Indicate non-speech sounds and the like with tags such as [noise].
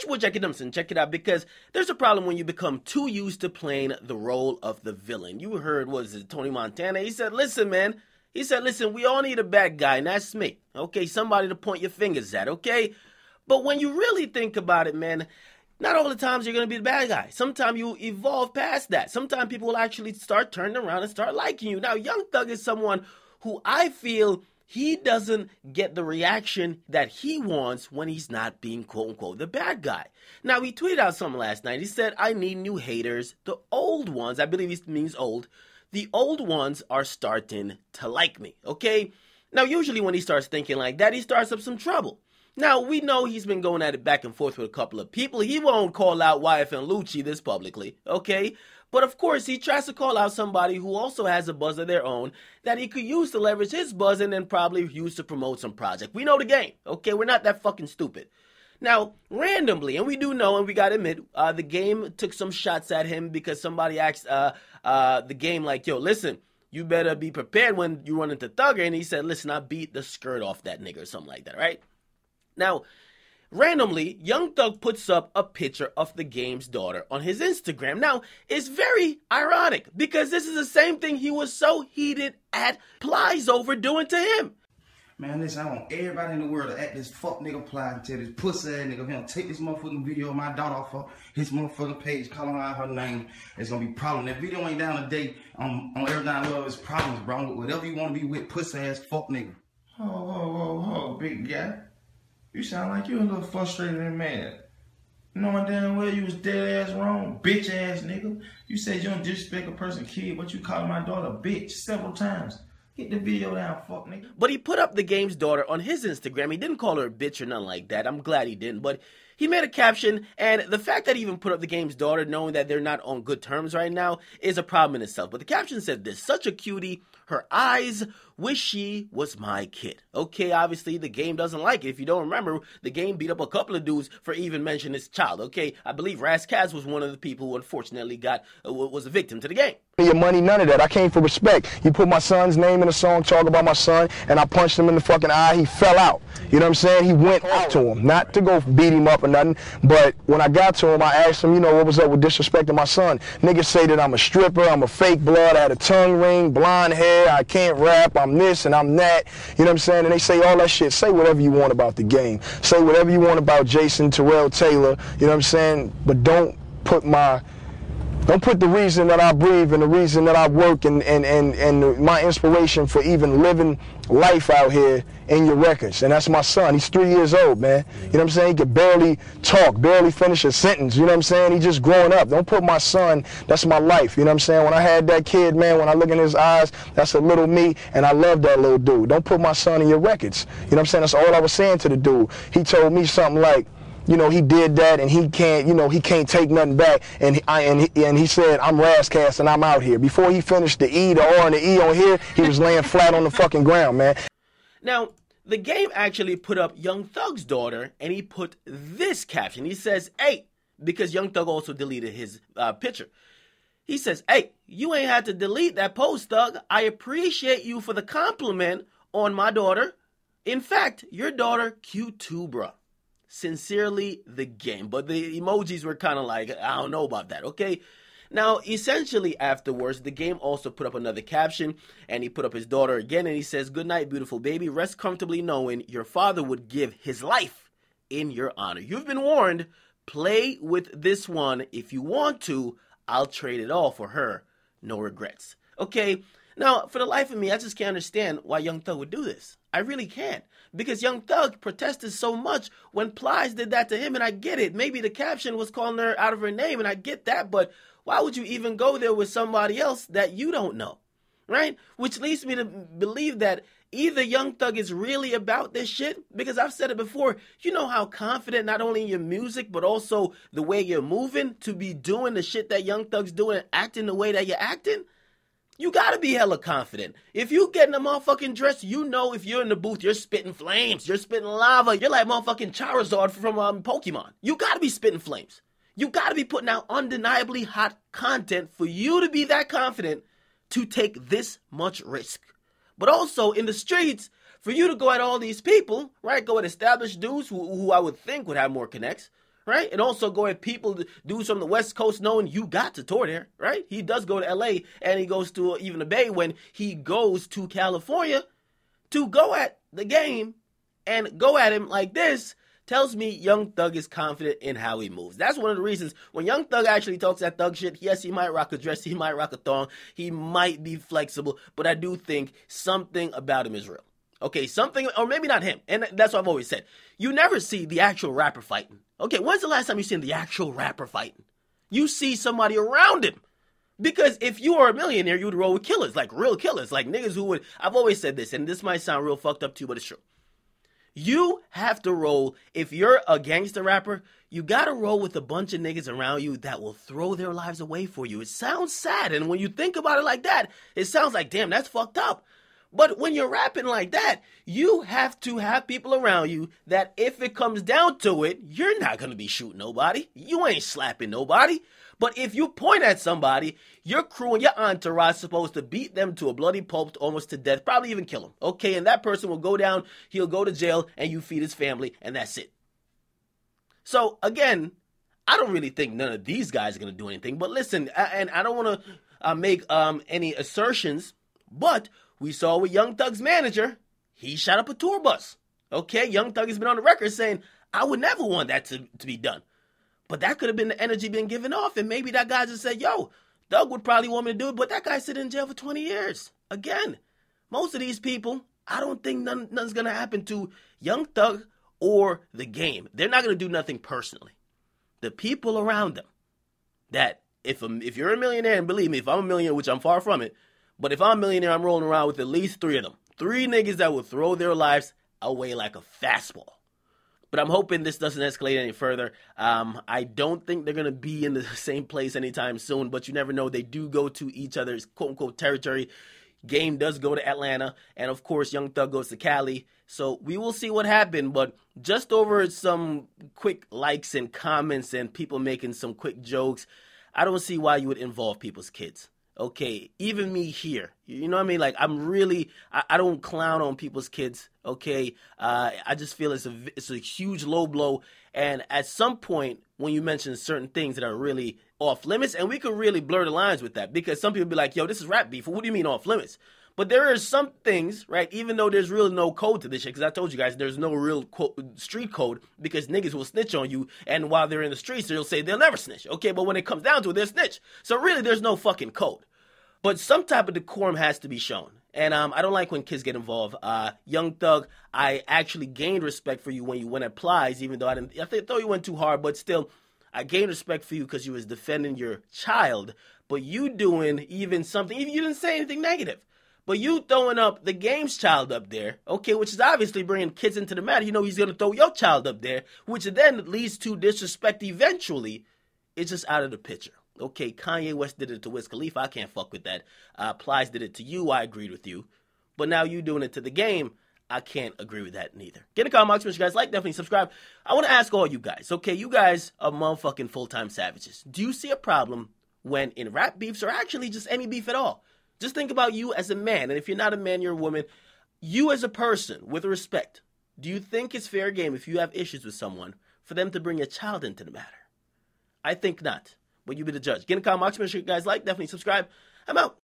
Catch Wood Jackie Check it out because there's a problem when you become too used to playing the role of the villain. You heard, was it Tony Montana? He said, listen, man. He said, listen, we all need a bad guy, and that's me. Okay, somebody to point your fingers at, okay? But when you really think about it, man, not all the times you're going to be the bad guy. Sometimes you evolve past that. Sometimes people will actually start turning around and start liking you. Now, Young Thug is someone who I feel he doesn't get the reaction that he wants when he's not being quote unquote the bad guy. Now, he tweeted out something last night. He said, I need new haters. The old ones, I believe he means old, the old ones are starting to like me, okay? Now, usually when he starts thinking like that, he starts up some trouble. Now, we know he's been going at it back and forth with a couple of people. He won't call out YF and Lucci this publicly, okay? But of course, he tries to call out somebody who also has a buzz of their own that he could use to leverage his buzz and then probably use to promote some project. We know the game, okay? We're not that fucking stupid. Now, randomly, and we do know, and we gotta admit, uh, the game took some shots at him because somebody asked uh, uh, the game, like, yo, listen, you better be prepared when you run into Thugger. And he said, listen, I beat the skirt off that nigga or something like that, right? Now, Randomly, Young Thug puts up a picture of the game's daughter on his Instagram. Now, it's very ironic because this is the same thing he was so heated at Plies over doing to him. Man, listen, I want everybody in the world to act this fuck nigga Plies and tell this pussy ass nigga don't take this motherfucking video of my daughter off his motherfucking page, calling out her name. It's gonna be problem. That video ain't down today um, on everything I love. It's problems, bro. Whatever you wanna be with, pussy ass fuck nigga. Oh, oh, oh, oh, big guy. You sound like you a little frustrated and mad. Knowing damn well you was dead ass wrong, bitch ass nigga. You said you don't disrespect a person kid, but you called my daughter bitch several times. Get the video down, fuck nigga. But he put up the game's daughter on his Instagram. He didn't call her a bitch or nothing like that. I'm glad he didn't, but he made a caption, and the fact that he even put up the game's daughter, knowing that they're not on good terms right now, is a problem in itself. But the caption said this such a cutie, her eyes wish she was my kid. Okay, obviously the game doesn't like it. If you don't remember, the game beat up a couple of dudes for even mentioning his child. Okay, I believe Raskaz was one of the people who unfortunately got uh, was a victim to the game. Your money, none of that. I came for respect. You put my son's name in a song, talk about my son, and I punched him in the fucking eye. He fell out. You know what I'm saying? He went out to him, not to go beat him up nothing. But when I got to him, I asked him, you know, what was up with disrespecting my son? Niggas say that I'm a stripper, I'm a fake blood, I had a tongue ring, blonde hair, I can't rap, I'm this and I'm that. You know what I'm saying? And they say all that shit. Say whatever you want about the game. Say whatever you want about Jason Terrell Taylor. You know what I'm saying? But don't put my don't put the reason that I breathe and the reason that I work and, and, and, and my inspiration for even living life out here in your records. And that's my son. He's three years old, man. You know what I'm saying? He could barely talk, barely finish a sentence. You know what I'm saying? He's just growing up. Don't put my son, that's my life. You know what I'm saying? When I had that kid, man, when I look in his eyes, that's a little me, and I love that little dude. Don't put my son in your records. You know what I'm saying? That's all I was saying to the dude. He told me something like, you know, he did that and he can't, you know, he can't take nothing back. And I and he, and he said, I'm Rascast and I'm out here. Before he finished the E, the R, and the E on here, he was laying flat on the fucking ground, man. Now, the game actually put up Young Thug's daughter and he put this caption. He says, Hey, because Young Thug also deleted his uh, picture. He says, Hey, you ain't had to delete that post, Thug. I appreciate you for the compliment on my daughter. In fact, your daughter cute too, bruh sincerely the game. But the emojis were kind of like, I don't know about that, okay? Now, essentially, afterwards, the game also put up another caption and he put up his daughter again and he says, Good night, beautiful baby. Rest comfortably knowing your father would give his life in your honor. You've been warned. Play with this one. If you want to, I'll trade it all for her. No regrets. Okay, now, for the life of me, I just can't understand why Young Thug would do this. I really can't. Because Young Thug protested so much when Plies did that to him, and I get it. Maybe the caption was calling her out of her name, and I get that, but why would you even go there with somebody else that you don't know? Right? Which leads me to believe that either Young Thug is really about this shit, because I've said it before, you know how confident not only in your music, but also the way you're moving to be doing the shit that Young Thug's doing acting the way that you're acting? You gotta be hella confident. If you get in a motherfucking dress, you know if you're in the booth, you're spitting flames, you're spitting lava, you're like motherfucking Charizard from um, Pokemon. You gotta be spitting flames. You gotta be putting out undeniably hot content for you to be that confident to take this much risk. But also in the streets, for you to go at all these people, right? Go at established dudes who, who I would think would have more connects right? And also going people, dudes from the West Coast knowing you got to tour there, right? He does go to LA and he goes to even the Bay when he goes to California to go at the game and go at him like this tells me Young Thug is confident in how he moves. That's one of the reasons when Young Thug actually talks that thug shit, yes, he might rock a dress, he might rock a thong, he might be flexible, but I do think something about him is real. Okay, something, or maybe not him. And that's what I've always said. You never see the actual rapper fighting. Okay, when's the last time you seen the actual rapper fighting? You see somebody around him. Because if you are a millionaire, you would roll with killers, like real killers, like niggas who would. I've always said this, and this might sound real fucked up to you, but it's true. You have to roll, if you're a gangster rapper, you gotta roll with a bunch of niggas around you that will throw their lives away for you. It sounds sad, and when you think about it like that, it sounds like, damn, that's fucked up. But when you're rapping like that, you have to have people around you that if it comes down to it, you're not going to be shooting nobody. You ain't slapping nobody. But if you point at somebody, your crew and your entourage supposed to beat them to a bloody pulp almost to death, probably even kill them. Okay, and that person will go down, he'll go to jail, and you feed his family, and that's it. So again, I don't really think none of these guys are going to do anything. But listen, and I don't want to uh, make um, any assertions, but we saw with Young Thug's manager, he shot up a tour bus. Okay, Young Thug has been on the record saying, I would never want that to, to be done. But that could have been the energy being given off, and maybe that guy just said, yo, Thug would probably want me to do it, but that guy sitting in jail for 20 years. Again, most of these people, I don't think none, nothing's going to happen to Young Thug or the game. They're not going to do nothing personally. The people around them that if, a, if you're a millionaire, and believe me, if I'm a millionaire, which I'm far from it, but if I'm a millionaire, I'm rolling around with at least three of them. Three niggas that will throw their lives away like a fastball. But I'm hoping this doesn't escalate any further. Um, I don't think they're going to be in the [laughs] same place anytime soon, but you never know. They do go to each other's quote unquote territory. Game does go to Atlanta, and of course, Young Thug goes to Cali. So we will see what happened, but just over some quick likes and comments and people making some quick jokes, I don't see why you would involve people's kids okay, even me here, you know what I mean? Like I'm really, I, I don't clown on people's kids, okay? Uh, I just feel it's a it's a huge low blow, and at some point when you mention certain things that are really off limits, and we could really blur the lines with that because some people be like, yo, this is rap beef. What do you mean off limits? But there are some things, right? Even though there's really no code to this shit, because I told you guys there's no real quote, street code because niggas will snitch on you, and while they're in the streets, they'll say they'll never snitch. Okay, but when it comes down to it, they'll snitch. So really, there's no fucking code. But some type of decorum has to be shown. And um, I don't like when kids get involved. Uh, young Thug, I actually gained respect for you when you went at Plies, even though I didn't. I, th- I thought you went too hard, but still, I gained respect for you because you was defending your child. But you doing even something, even you didn't say anything negative. But you throwing up the game's child up there, okay, which is obviously bringing kids into the matter. You know he's gonna throw your child up there, which then leads to disrespect. Eventually, it's just out of the picture okay, Kanye West did it to Wiz Khalifa. I can't fuck with that. Uh, Plies did it to you. I agreed with you. But now you doing it to the game. I can't agree with that neither. Get a comment box if you guys like, definitely subscribe. I want to ask all you guys, okay, you guys are motherfucking full-time savages. Do you see a problem when in rap beefs or actually just any beef at all? Just think about you as a man, and if you're not a man, you're a woman. You as a person, with respect, do you think it's fair game if you have issues with someone for them to bring a child into the matter? I think not but you be the judge. Again, Kyle Make sure you guys like. Definitely subscribe. I'm out.